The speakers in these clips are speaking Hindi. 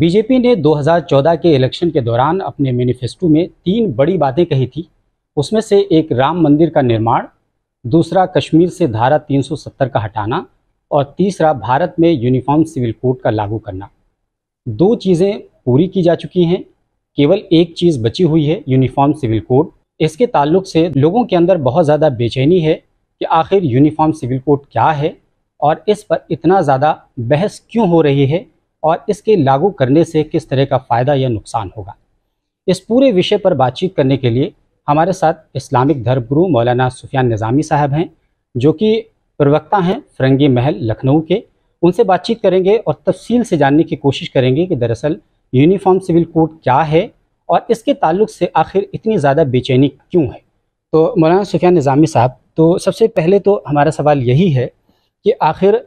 बीजेपी ने 2014 के इलेक्शन के दौरान अपने मैनिफेस्टो में तीन बड़ी बातें कही थी उसमें से एक राम मंदिर का निर्माण दूसरा कश्मीर से धारा 370 का हटाना और तीसरा भारत में यूनिफॉर्म सिविल कोड का लागू करना दो चीज़ें पूरी की जा चुकी हैं केवल एक चीज़ बची हुई है यूनिफॉर्म सिविल कोड इसके ताल्लुक से लोगों के अंदर बहुत ज़्यादा बेचैनी है कि आखिर यूनिफॉर्म सिविल कोड क्या है और इस पर इतना ज़्यादा बहस क्यों हो रही है और इसके लागू करने से किस तरह का फ़ायदा या नुकसान होगा इस पूरे विषय पर बातचीत करने के लिए हमारे साथ इस्लामिक धर्मगुरु मौलाना सुफियान निज़ामी साहब हैं जो कि प्रवक्ता हैं फिरंगी महल लखनऊ के उनसे बातचीत करेंगे और तफसील से जानने की कोशिश करेंगे कि दरअसल यूनिफॉर्म सिविल कोड क्या है और इसके ताल्लुक से आखिर इतनी ज़्यादा बेचैनी क्यों है तो मौलाना सुफियान निज़ामी साहब तो सबसे पहले तो हमारा सवाल यही है कि आखिर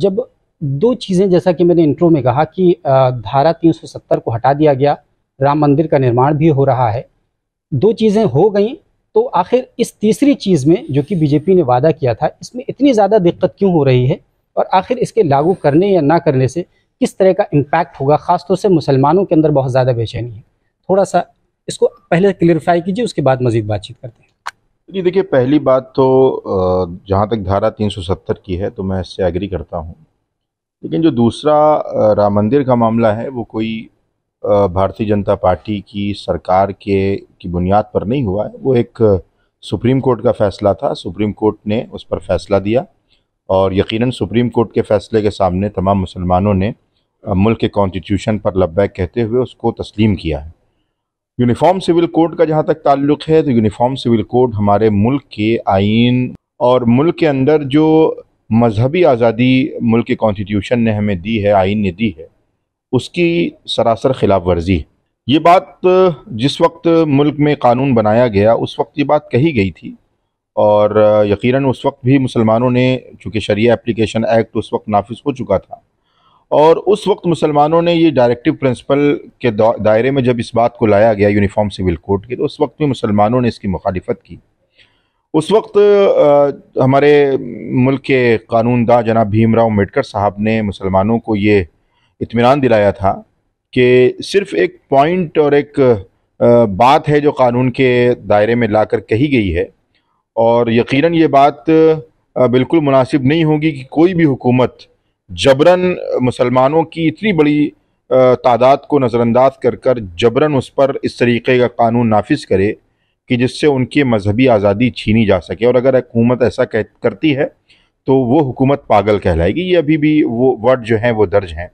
जब दो चीज़ें जैसा कि मैंने इंट्रो में कहा कि धारा 370 को हटा दिया गया राम मंदिर का निर्माण भी हो रहा है दो चीज़ें हो गई तो आखिर इस तीसरी चीज़ में जो कि बीजेपी ने वादा किया था इसमें इतनी ज़्यादा दिक्कत क्यों हो रही है और आखिर इसके लागू करने या ना करने से किस तरह का इम्पैक्ट होगा ख़ासतौर से मुसलमानों के अंदर बहुत ज़्यादा बेचैनी है थोड़ा सा इसको पहले क्लियरिफाई कीजिए उसके बाद मजीद बातचीत करते हैं जी देखिए पहली बात तो जहाँ तक धारा 370 की है तो मैं इससे एग्री करता हूँ लेकिन जो दूसरा राम मंदिर का मामला है वो कोई भारतीय जनता पार्टी की सरकार के की बुनियाद पर नहीं हुआ है वो एक सुप्रीम कोर्ट का फैसला था सुप्रीम कोर्ट ने उस पर फैसला दिया और यकीनन सुप्रीम कोर्ट के फैसले के सामने तमाम मुसलमानों ने मुल्क के कॉन्स्टिट्यूशन पर लब्बैक कहते हुए उसको तस्लीम किया है यूनिफॉर्म सिविल कोड का जहाँ तक ताल्लुक़ है तो यूनिफॉर्म सिविल कोड हमारे मुल्क के आइन और मुल्क के अंदर जो मजहबी आज़ादी मुल्क के कॉन्स्टिट्यूशन ने हमें दी है आइन ने दी है उसकी सरासर खिलाफ वर्जी है ये बात जिस वक्त मुल्क में कानून बनाया गया उस वक्त ये बात कही गई थी और यकीनन उस वक्त भी मुसलमानों ने चूँकि शरिया एप्लीकेशन एक्ट उस वक्त नाफिज हो चुका था और उस वक्त मुसलमानों ने ये डायरेक्टिव प्रिंसिपल के दायरे में जब इस बात को लाया गया यूनिफॉर्म सिविल कोड के तो उस वक्त भी मुसलमानों ने इसकी मुखालफत की उस वक्त आ, हमारे मुल्क के कानूनदां जनाब भीमराव अम्बेडकर साहब ने मुसलमानों को ये इतमान दिलाया था कि सिर्फ एक पॉइंट और एक आ, बात है जो कानून के दायरे में लाकर कही गई है और यकीनन ये बात बिल्कुल मुनासिब नहीं होगी कि कोई भी हुकूमत जबरन मुसलमानों की इतनी बड़ी तादाद को नज़रअंदाज कर कर जबरन उस पर इस तरीके का कानून नाफिज करे कि जिससे उनकी मजहबी आज़ादी छीनी जा सके और अगर हुकूमत ऐसा कह करती है तो वो हुकूमत पागल कहलाएगी ये अभी भी वो वर्ड जो हैं वो दर्ज हैं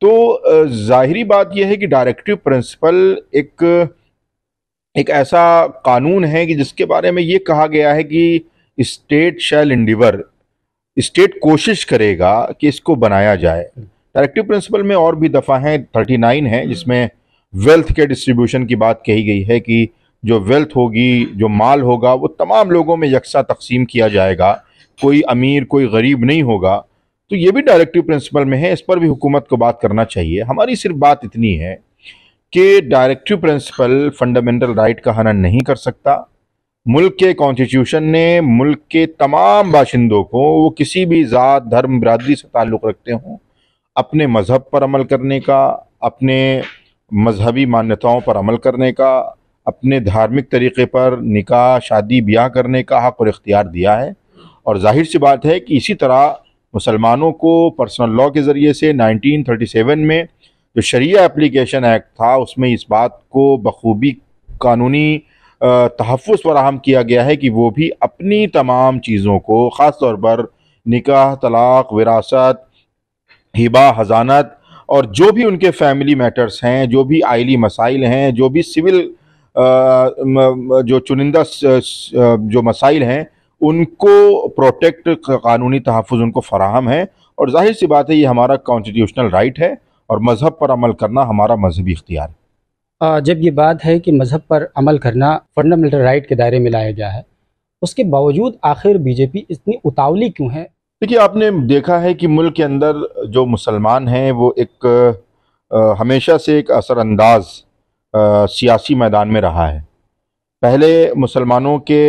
तो ज़ाहरी बात यह है कि डायरेक्टिव प्रिंसिपल एक एक ऐसा कानून है कि जिसके बारे में ये कहा गया है कि स्टेट शैल इंडिवर स्टेट कोशिश करेगा कि इसको बनाया जाए डायरेक्टिव प्रिंसिपल में और भी दफ़ा हैं थर्टी नाइन है जिसमें वेल्थ के डिस्ट्रीब्यूशन की बात कही गई है कि जो वेल्थ होगी जो माल होगा वो तमाम लोगों में यकसा तकसीम किया जाएगा कोई अमीर कोई गरीब नहीं होगा तो ये भी डायरेक्टिव प्रिंसिपल में है इस पर भी हुकूमत को बात करना चाहिए हमारी सिर्फ बात इतनी है कि डायरेक्टिव प्रिंसिपल फंडामेंटल राइट का हनन नहीं कर सकता मुल्क के कॉन्स्टिट्यूशन ने मुल्क के तमाम बाशिंदों को वो किसी भी ज़ात धर्म बरदरी से ताल्लुक़ रखते हों अपने मज़हब पर अमल करने का अपने मजहबी मान्यताओं पर अमल करने का अपने धार्मिक तरीक़े पर निकाह शादी ब्याह करने का हक और इख्तियार दिया है और जाहिर सी बात है कि इसी तरह मुसलमानों को पर्सनल लॉ के ज़रिए से 1937 में जो शरिया एप्लीकेशन एक्ट था उसमें इस बात को बखूबी कानूनी तहफ़ फराहम किया गया है कि वो भी अपनी तमाम चीज़ों को ख़ास तौर पर निकाह तलाक़ विरासत हिबा हजानत और जो भी उनके फैमिली मैटर्स हैं जो भी आयली मसाइल हैं जो भी सिविल जो चुनिंदा जो मसाइल हैं उनको प्रोटेक्ट कानूनी तहफ़ उनको फ़राहम है और जाहिर सी बात है ये हमारा कॉन्स्टिट्यूशनल राइट है और मज़हब पर अमल करना हमारा मजहबी इख्तियार है जब ये बात है कि मज़हब पर अमल करना फंडामेंटल राइट के दायरे में लाया गया है उसके बावजूद आखिर बीजेपी इतनी उतावली क्यों है देखिए आपने देखा है कि मुल्क के अंदर जो मुसलमान हैं वो एक आ, हमेशा से एक असरअंदाज सियासी मैदान में रहा है पहले मुसलमानों के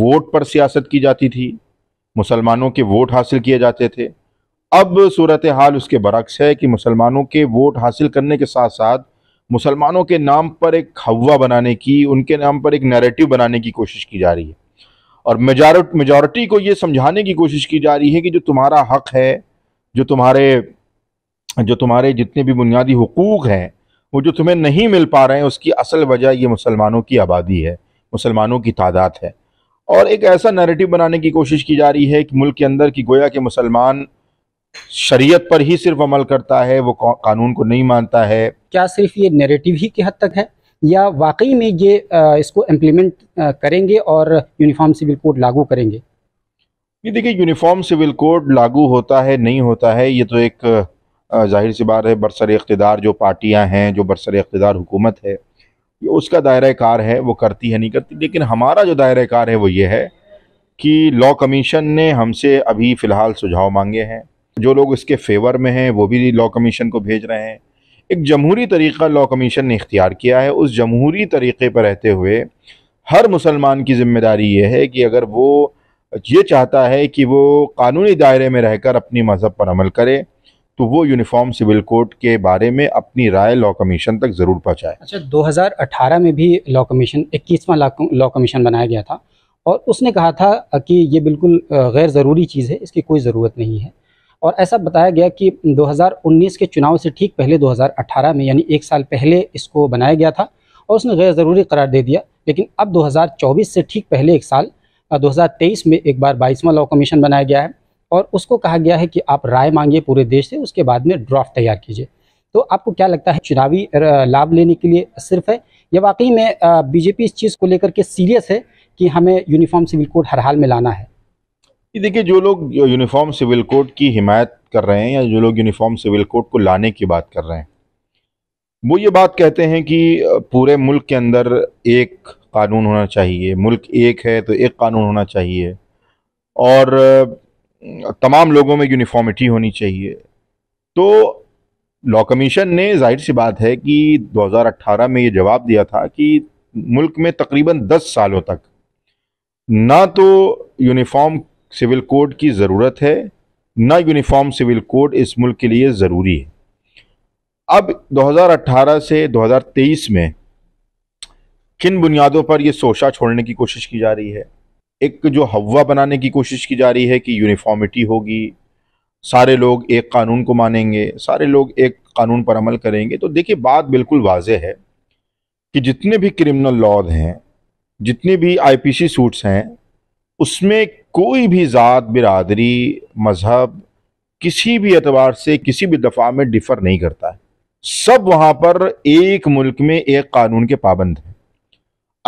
वोट पर सियासत की जाती थी मुसलमानों के वोट हासिल किए जाते थे अब सूरत हाल उसके बरक्स है कि मुसलमानों के वोट हासिल करने के साथ साथ मुसलमानों के नाम पर एक हवा बनाने की उनके नाम पर एक नैरेटिव बनाने की कोशिश की जा रही है और मेजार मेजॉरिटी को ये समझाने की कोशिश की जा रही है कि जो तुम्हारा हक है जो तुम्हारे जो तुम्हारे जितने भी बुनियादी हकूक़ हैं वो जो तुम्हें नहीं मिल पा रहे हैं उसकी असल वजह ये मुसलमानों की आबादी है मुसलमानों की तादाद है और एक ऐसा नैरेटिव बनाने की कोशिश की जा रही है कि मुल्क के अंदर की गोया के मुसलमान शरीयत पर ही सिर्फ अमल करता है वो कानून को नहीं मानता है क्या सिर्फ ये नैरेटिव ही की हद तक है या वाकई में ये इसको इम्प्लीमेंट करेंगे और यूनिफॉर्म सिविल कोड लागू करेंगे ये देखिए यूनिफॉर्म सिविल कोड लागू होता है नहीं होता है ये तो एक जाहिर सी बात है बरसर इकतदार जो पार्टियाँ हैं जो बरसर इकतदार हुकूमत है ये उसका दायरा कार है वो करती है नहीं करती लेकिन हमारा जो दायरा कार है वो ये है कि लॉ कमीशन ने हमसे अभी फ़िलहाल सुझाव मांगे हैं जो लोग इसके फेवर में हैं वो भी लॉ कमीशन को भेज रहे हैं एक जमहूरी तरीक़ा लॉ कमीशन ने इख्तियार किया है उस जमहूरी तरीक़े पर रहते हुए हर मुसलमान की ज़िम्मेदारी ये है कि अगर वो ये चाहता है कि वो कानूनी दायरे में रहकर अपनी मज़हब पर अमल करे तो वो यूनिफॉर्म सिविल कोड के बारे में अपनी राय लॉ कमीशन तक ज़रूर पहुँचाए अच्छा 2018 में भी लॉ कमीशन इक्कीसवां लॉ कमीशन बनाया गया था और उसने कहा था कि ये बिल्कुल गैर ज़रूरी चीज़ है इसकी कोई ज़रूरत नहीं है और ऐसा बताया गया कि 2019 के चुनाव से ठीक पहले 2018 में यानी एक साल पहले इसको बनाया गया था और उसने गैर ज़रूरी करार दे दिया लेकिन अब 2024 से ठीक पहले एक साल 2023 में एक बार बाईसवां लॉ कमीशन बनाया गया है और उसको कहा गया है कि आप राय मांगिए पूरे देश से उसके बाद में ड्राफ्ट तैयार कीजिए तो आपको क्या लगता है चुनावी लाभ लेने के लिए सिर्फ है या वाकई में बीजेपी इस चीज़ को लेकर के सीरियस है कि हमें यूनिफॉर्म सिविल कोड हर हाल में लाना है ये देखिए जो लोग यूनिफॉर्म सिविल कोड की हिमायत कर रहे हैं या जो लोग यूनिफॉर्म सिविल कोड को लाने की बात कर रहे हैं वो ये बात कहते हैं कि पूरे मुल्क के अंदर एक कानून होना चाहिए मुल्क एक है तो एक कानून होना चाहिए और तमाम लोगों में यूनिफॉर्मिटी होनी चाहिए तो लॉ कमीशन ने जाहिर सी बात है कि 2018 में ये जवाब दिया था कि मुल्क में तकरीबन 10 सालों तक ना तो यूनिफॉर्म सिविल कोड की ज़रूरत है ना यूनिफॉर्म सिविल कोड इस मुल्क के लिए ज़रूरी है अब 2018 से 2023 में किन बुनियादों पर यह सोशा छोड़ने की कोशिश की जा रही है एक जो हवा बनाने की कोशिश की जा रही है कि यूनिफॉर्मिटी होगी सारे लोग एक कानून को मानेंगे सारे लोग एक कानून पर अमल करेंगे तो देखिए बात बिल्कुल वाज है कि जितने भी क्रिमिनल लॉज हैं जितने भी आईपीसी सूट्स हैं उसमें कोई भी ज़ात बिरादरी मज़हब किसी भी एतबार से किसी भी दफ़ा में डिफ़र नहीं करता है सब वहाँ पर एक मुल्क में एक कानून के पाबंद हैं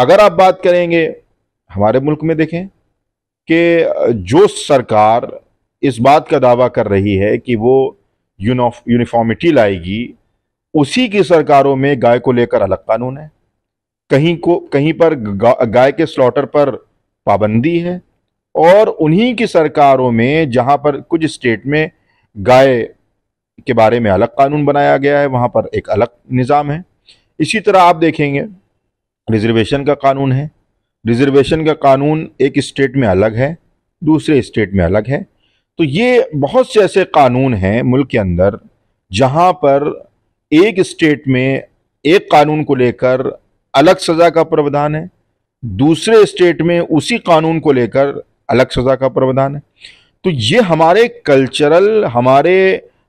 अगर आप बात करेंगे हमारे मुल्क में देखें कि जो सरकार इस बात का दावा कर रही है कि वो यूनिफॉर्मिटी लाएगी उसी की सरकारों में गाय को लेकर अलग कानून है कहीं को कहीं पर गा, गाय के स्लॉटर पर पाबंदी है और उन्हीं की सरकारों में जहां पर कुछ स्टेट में गाय के बारे में अलग कानून बनाया गया है वहां पर एक अलग निज़ाम है इसी तरह आप देखेंगे रिजर्वेशन का कानून है रिजर्वेशन का कानून एक स्टेट में अलग है दूसरे स्टेट में अलग है तो ये बहुत से ऐसे कानून हैं मुल्क के अंदर जहाँ पर एक स्टेट में एक कानून को लेकर अलग सज़ा का प्रावधान है दूसरे स्टेट में उसी कानून को लेकर अलग सज़ा का प्रावधान है तो ये हमारे कल्चरल हमारे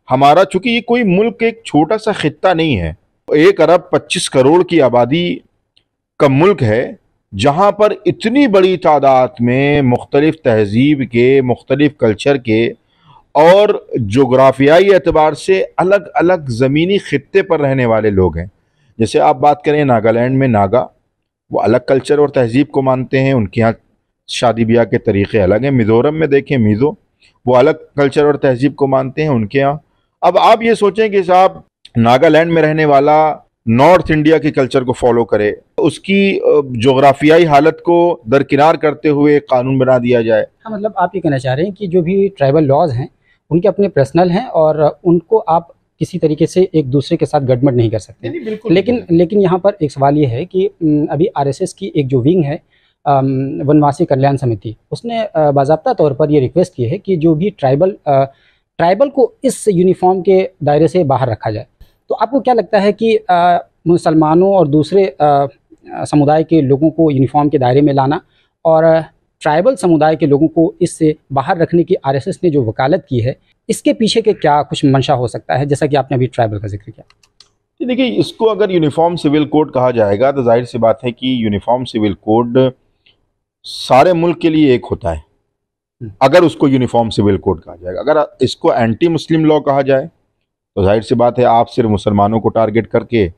हमारा चूंकि ये कोई मुल्क एक छोटा सा खत्ता नहीं है एक अरब पच्चीस करोड़ की आबादी का मुल्क है जहाँ पर इतनी बड़ी तादाद में मुख्तलिफ़ तहजीब के मुख्तलिफ़ कल्चर के और जोग्राफियाई एतबार से अलग अलग ज़मीनी ख़त्े पर रहने वाले लोग हैं जैसे आप बात करें नागालैंड में नागा वो अलग कल्चर और तहजीब को मानते हैं उनके यहाँ शादी ब्याह के तरीक़े अलग हैं मिज़ोरम में देखें मिज़ो वो अलग कल्चर और तहजीब को मानते हैं उनके यहाँ अब आप ये सोचें कि साहब नागालैंड में रहने वाला नॉर्थ इंडिया के कल्चर को फॉलो करे उसकी जोग्राफियाई हालत को दरकिनार करते हुए कानून बना दिया जाए हाँ मतलब आप ये कहना चाह रहे हैं कि जो भी ट्राइबल लॉज हैं उनके अपने पर्सनल हैं और उनको आप किसी तरीके से एक दूसरे के साथ गठमट नहीं कर सकते नहीं, बिल्कुल लेकिन लेकिन यहाँ पर एक सवाल ये है कि अभी आर की एक जो विंग है वनवासी कल्याण समिति उसने बाबा तौर पर यह रिक्वेस्ट की है कि जो भी ट्राइबल ट्राइबल को इस यूनिफॉर्म के दायरे से बाहर रखा जाए तो आपको क्या लगता है कि मुसलमानों और दूसरे समुदाय के लोगों को यूनिफॉर्म के दायरे में लाना और ट्राइबल समुदाय के लोगों को इससे बाहर रखने की आरएसएस ने जो वकालत की है इसके पीछे के क्या कुछ मंशा हो सकता है जैसा कि आपने अभी ट्राइबल का जिक्र किया देखिए इसको अगर यूनिफॉर्म सिविल कोड कहा जाएगा तो जाहिर सी बात है कि यूनिफॉर्म सिविल कोड सारे मुल्क के लिए एक होता है हम्म। अगर उसको यूनिफॉर्म सिविल कोड कहा जाएगा अगर इसको एंटी मुस्लिम लॉ कहा जाए तो जाहिर सी बात है आप सिर्फ मुसलमानों को टारगेट करके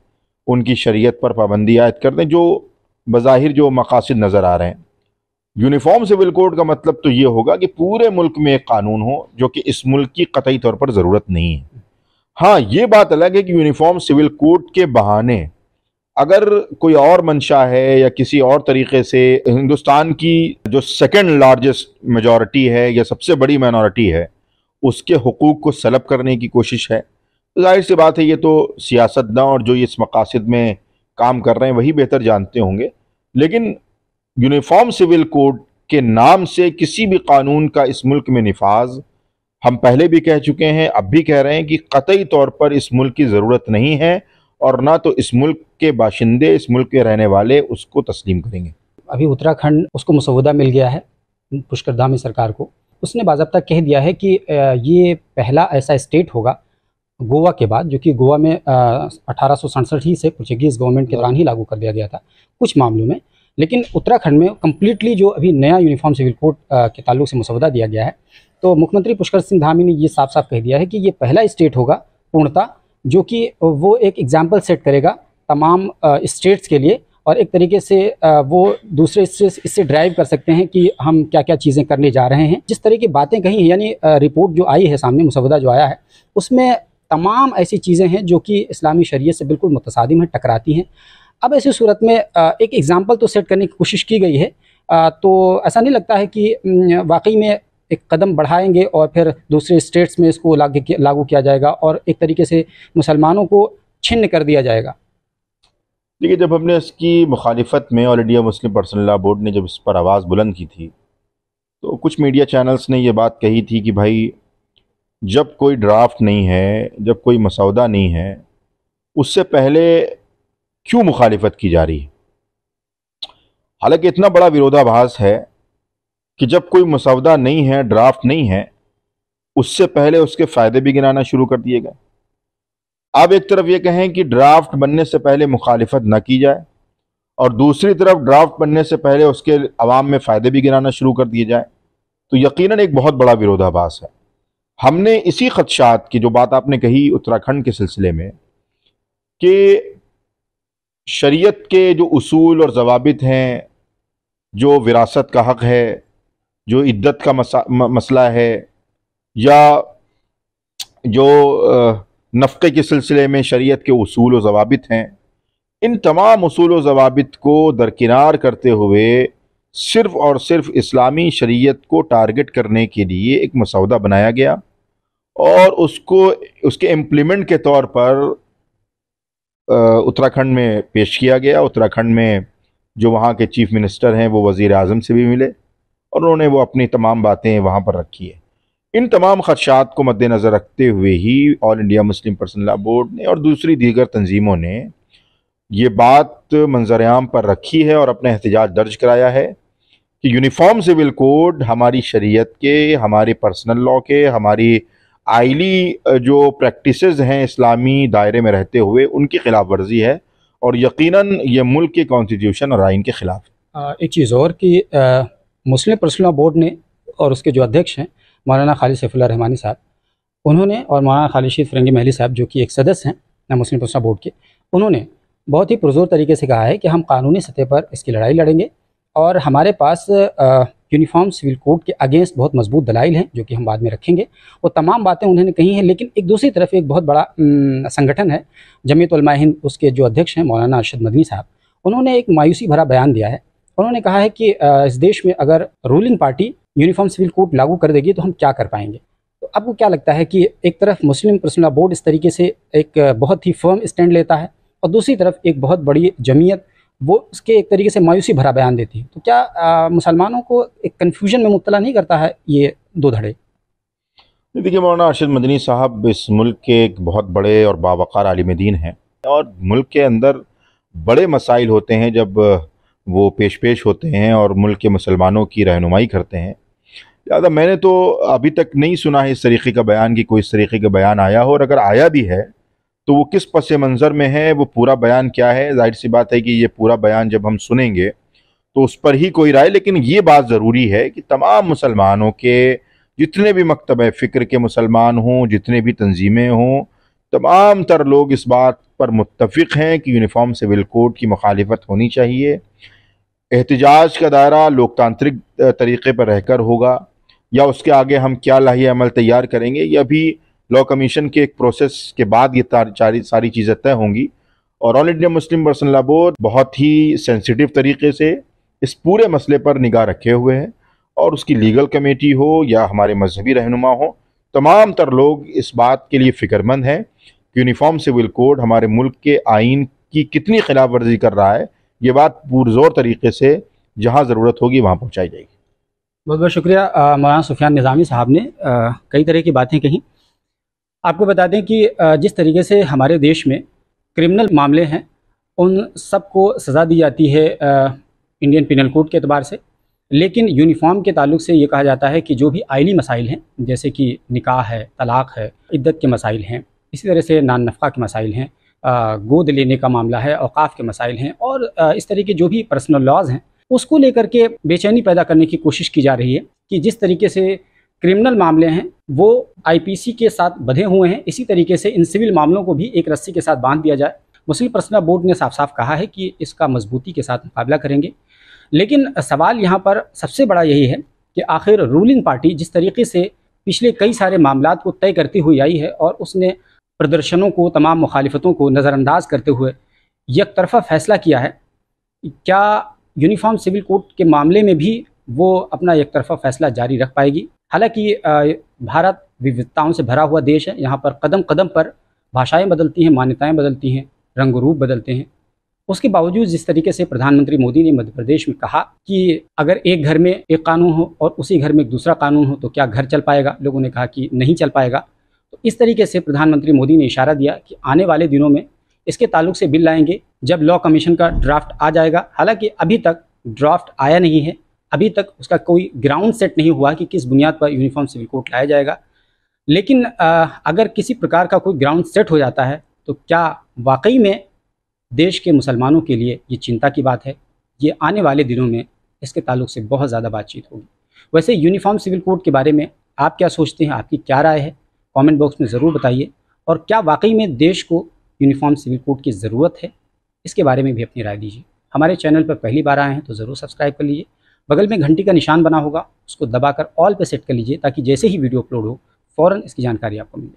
उनकी शरीयत पर पाबंदी आयद कर दें जो बज़ाहिर जो मकासद नज़र आ रहे हैं यूनिफॉर्म सिविल कोड का मतलब तो ये होगा कि पूरे मुल्क में एक कानून हो जो कि इस मुल्क की कतई तौर पर ज़रूरत नहीं है हाँ ये बात अलग है कि यूनिफॉर्म सिविल कोड के बहाने अगर कोई और मंशा है या किसी और तरीके से हिंदुस्तान की जो सेकेंड लार्जेस्ट मेजॉरिटी है या सबसे बड़ी माइनॉरिटी है उसके हकूक़ को सलब करने की कोशिश है जाहिर सी बात है ये तो सियासतदान और जो इस मकासद में काम कर रहे हैं वही बेहतर जानते होंगे लेकिन यूनिफॉर्म सिविल कोड के नाम से किसी भी कानून का इस मुल्क में नफाज हम पहले भी कह चुके हैं अब भी कह रहे हैं कि कतई तौर पर इस मुल्क की ज़रूरत नहीं है और ना तो इस मुल्क के बाशिंदे इस मुल्क के रहने वाले उसको तस्लीम करेंगे अभी उत्तराखंड उसको मसौदा मिल गया है पुष्कर धामी सरकार को उसने बाजबता कह दिया है कि ये पहला ऐसा स्टेट होगा गोवा के बाद जो कि गोवा में अठारह ही से पुर्चुगीज गवर्नमेंट के दौरान ही लागू कर दिया गया था कुछ मामलों में लेकिन उत्तराखंड में कम्प्लीटली जो अभी नया यूनिफॉर्म सिविल कोड के ताल्लुक से मुसवदा दिया गया है तो मुख्यमंत्री पुष्कर सिंह धामी ने ये साफ साफ कह दिया है कि ये पहला स्टेट होगा पूर्णता जो कि वो एक एग्जाम्पल सेट करेगा तमाम स्टेट्स के लिए और एक तरीके से वो दूसरे से इससे ड्राइव कर सकते हैं कि हम क्या क्या चीज़ें करने जा रहे हैं जिस तरह की बातें कही हैं यानी रिपोर्ट जो आई है सामने मुसवदा जो आया है उसमें तमाम ऐसी चीज़ें हैं जो कि इस्लामी शरीय से बिल्कुल मुतसादिम हैं टकराती हैं अब ऐसी सूरत में एक एग्ज़ाम्पल तो सेट करने की कोशिश की गई है तो ऐसा नहीं लगता है कि वाकई में एक कदम बढ़ाएंगे और फिर दूसरे स्टेट्स में इसको लागू किया जाएगा और एक तरीके से मुसलमानों को छिन्न कर दिया जाएगा देखिए जब हमने इसकी मुखालफत में All India Muslim Personal Law board ने जब इस पर आवाज़ बुलंद की थी तो कुछ मीडिया चैनल्स ने ये बात कही थी कि भाई जब कोई ड्राफ्ट नहीं है जब कोई मसौदा नहीं है उससे पहले क्यों मुखालफत की जा रही है हालांकि इतना बड़ा विरोधाभास है कि जब कोई मसौदा नहीं है ड्राफ्ट नहीं है उससे पहले उसके फ़ायदे भी गिनाना शुरू कर दिए गए अब एक तरफ ये कहें कि ड्राफ्ट बनने से पहले मुखालफत ना की जाए और दूसरी तरफ ड्राफ्ट बनने से पहले उसके अवाम में फ़ायदे भी गिनाना शुरू कर दिए जाए तो यकीनन एक बहुत बड़ा विरोधाभास है हमने इसी खदशात की जो बात आपने कही उत्तराखंड के सिलसिले में कि शरीयत के जो उसूल और जवाबित हैं जो विरासत का हक़ है जो इद्दत का मसा, मसला है या जो नफ़े के सिलसिले में शरीयत के असूल व जवाबित हैं इन तमाम असूल व जवाबित को दरकिनार करते हुए सिर्फ़ और सिर्फ इस्लामी शरीयत को टारगेट करने के लिए एक मसौदा बनाया गया और उसको उसके इम्प्लीमेंट के तौर पर उत्तराखंड में पेश किया गया उत्तराखंड में जो वहाँ के चीफ मिनिस्टर हैं वो वज़ी अजम से भी मिले और उन्होंने वो अपनी तमाम बातें वहाँ पर रखी है इन तमाम खदशात को मद्देनज़र रखते हुए ही All India Muslim person law board ने और दूसरी दीगर तंजीमों ने ये बात मंजरआम पर रखी है और अपना एहतजाज दर्ज कराया है कि यूनिफॉर्म सिविल कोड हमारी शरीयत के हमारे पर्सनल लॉ के हमारी आइली जो प्रैक्टिस हैं इस्लामी दायरे में रहते हुए उनकी ख़िलाफ़ वर्जी है और यकीनन ये मुल्क के कॉन्स्टिट्यूशन और आइन के ख़िलाफ़ एक चीज़ और कि मुस्लिम पर्सनल बोर्ड ने और उसके जो अध्यक्ष हैं मौलाना खालिद सैफुल्ला रहमानी साहब उन्होंने और मौलाना खालिद शीत फरंगी महली साहब जो कि एक सदस्य हैं मुस्लिम पर्सनल बोर्ड के उन्होंने बहुत ही पुरजोर तरीके से कहा है कि हम कानूनी सतह पर इसकी लड़ाई लड़ेंगे और हमारे पास यूनिफॉर्म सिविल कोड के अगेंस्ट बहुत मजबूत दलाइल हैं जो कि हम बाद में रखेंगे वो तमाम बातें उन्होंने कही हैं लेकिन एक दूसरी तरफ एक बहुत बड़ा संगठन है जमीयत हिंद उसके जो अध्यक्ष हैं मौलाना अरशद मदनी साहब उन्होंने एक मायूसी भरा बयान दिया है उन्होंने कहा है कि इस देश में अगर ruling party uniform civil code लागू कर देगी तो हम क्या कर पाएंगे तो आपको क्या लगता है कि एक तरफ मुस्लिम पर्सनल बोर्ड इस तरीके से एक बहुत ही फर्म स्टैंड लेता है और दूसरी तरफ एक बहुत बड़ी जमीयत वो उसके एक तरीके से मायूसी भरा बयान देती है तो क्या मुसलमानों को एक कन्फ्यूजन में मुबला नहीं करता है ये दो धड़े देखिए मौलाना अरशद मदनी साहब इस मुल्क के एक बहुत बड़े और बावक़ार आलिम दीन हैं और मुल्क के अंदर बड़े मसाइल होते हैं जब वो पेश पेश होते हैं और मुल्क के मुसलमानों की रहनुमाई करते हैं लिहाजा मैंने तो अभी तक नहीं सुना है इस तरीके का बयान कि कोई इस तरीके का बयान आया हो और अगर आया भी है तो वो किस पस मंज़र में है वो पूरा बयान क्या है जाहिर सी बात है कि ये पूरा बयान जब हम सुनेंगे तो उस पर ही कोई राय लेकिन ये बात ज़रूरी है कि तमाम मुसलमानों के जितने भी मकतब फ़िक्र के मुसलमान हों जितने भी तंजीमें हों तमाम तर लोग इस बात पर मुतफ़ हैं कि यूनिफॉर्म सिविल कोड की मुखालफत होनी चाहिए एहतजाज का दायरा लोकतांत्रिक तरीके पर रहकर होगा या उसके आगे हम क्या लाही अमल तैयार करेंगे यह भी लॉ कमीशन के एक प्रोसेस के बाद ये सारी चीज़ें तय होंगी और All India Muslim Personal Law Board बहुत ही सेंसिटिव तरीके से इस पूरे मसले पर निगाह रखे हुए हैं और उसकी लीगल कमेटी हो या हमारे मजहबी रहनुमा हो तमाम तर लोग इस बात के लिए फ़िक्रमंद हैं कि यूनिफॉर्म सिविल कोड हमारे मुल्क के आइन की कितनी खिलाफ वर्जी कर रहा है ये बात पुरजोर तरीके से जहाँ ज़रूरत होगी वहाँ पहुँचाई जाएगी बहुत बहुत शुक्रिया मौलाना सुफियान निज़ामी साहब ने आ, कई तरह की बातें कहीं आपको बता दें कि जिस तरीके से हमारे देश में क्रिमिनल मामले हैं उन सबको सज़ा दी जाती है इंडियन पिनल कोड के अतबार से लेकिन यूनिफॉर्म के ताल्लुक से ये कहा जाता है कि जो भी आयली मसाइल हैं जैसे कि निकाह है तलाक़ है इद्दत के मसाइल हैं इसी तरह से नान नफ़ा के मसाइल हैं गोद लेने का मामला है अवकाफ़ के मसाइल हैं और इस तरह के जो भी पर्सनल लॉज हैं उसको लेकर के बेचैनी पैदा करने की कोशिश की जा रही है कि जिस तरीके से क्रिमिनल मामले हैं वो आईपीसी के साथ बधे हुए हैं इसी तरीके से इन सिविल मामलों को भी एक रस्सी के साथ बांध दिया जाए मुस्लिम पर्सनल बोर्ड ने साफ साफ कहा है कि इसका मजबूती के साथ मुकाबला करेंगे लेकिन सवाल यहाँ पर सबसे बड़ा यही है कि आखिर रूलिंग पार्टी जिस तरीके से पिछले कई सारे मामला को तय करती हुई आई है और उसने प्रदर्शनों को तमाम मुखालफतों को नज़रअंदाज करते हुए एक तरफा फैसला किया है क्या यूनिफॉर्म सिविल कोड के मामले में भी वो अपना एक तरफा फैसला जारी रख पाएगी हालांकि भारत विविधताओं से भरा हुआ देश है यहाँ पर कदम कदम पर भाषाएं बदलती हैं मान्यताएं बदलती हैं रंग रूप बदलते हैं उसके बावजूद जिस तरीके से प्रधानमंत्री मोदी ने मध्य प्रदेश में कहा कि अगर एक घर में एक कानून हो और उसी घर में एक दूसरा कानून हो तो क्या घर चल पाएगा लोगों ने कहा कि नहीं चल पाएगा तो इस तरीके से प्रधानमंत्री मोदी ने इशारा दिया कि आने वाले दिनों में इसके ताल्लुक से बिल लाएंगे जब लॉ कमीशन का ड्राफ्ट आ जाएगा हालांकि अभी तक ड्राफ्ट आया नहीं है अभी तक उसका कोई ग्राउंड सेट नहीं हुआ कि किस बुनियाद पर यूनिफॉर्म सिविल कोड लाया जाएगा लेकिन आ, अगर किसी प्रकार का कोई ग्राउंड सेट हो जाता है तो क्या वाकई में देश के मुसलमानों के लिए ये चिंता की बात है ये आने वाले दिनों में इसके ताल्लुक से बहुत ज़्यादा बातचीत होगी वैसे यूनिफॉर्म सिविल कोड के बारे में आप क्या सोचते हैं आपकी क्या राय है कमेंट बॉक्स में ज़रूर बताइए और क्या वाकई में देश को यूनिफॉर्म सिविल कोड की ज़रूरत है इसके बारे में भी अपनी राय दीजिए हमारे चैनल पर पहली बार आए हैं तो ज़रूर सब्सक्राइब कर लीजिए बगल में घंटी का निशान बना होगा उसको दबाकर ऑल पे सेट कर लीजिए ताकि जैसे ही वीडियो अपलोड हो फ़ौरन इसकी जानकारी आपको मिल जाए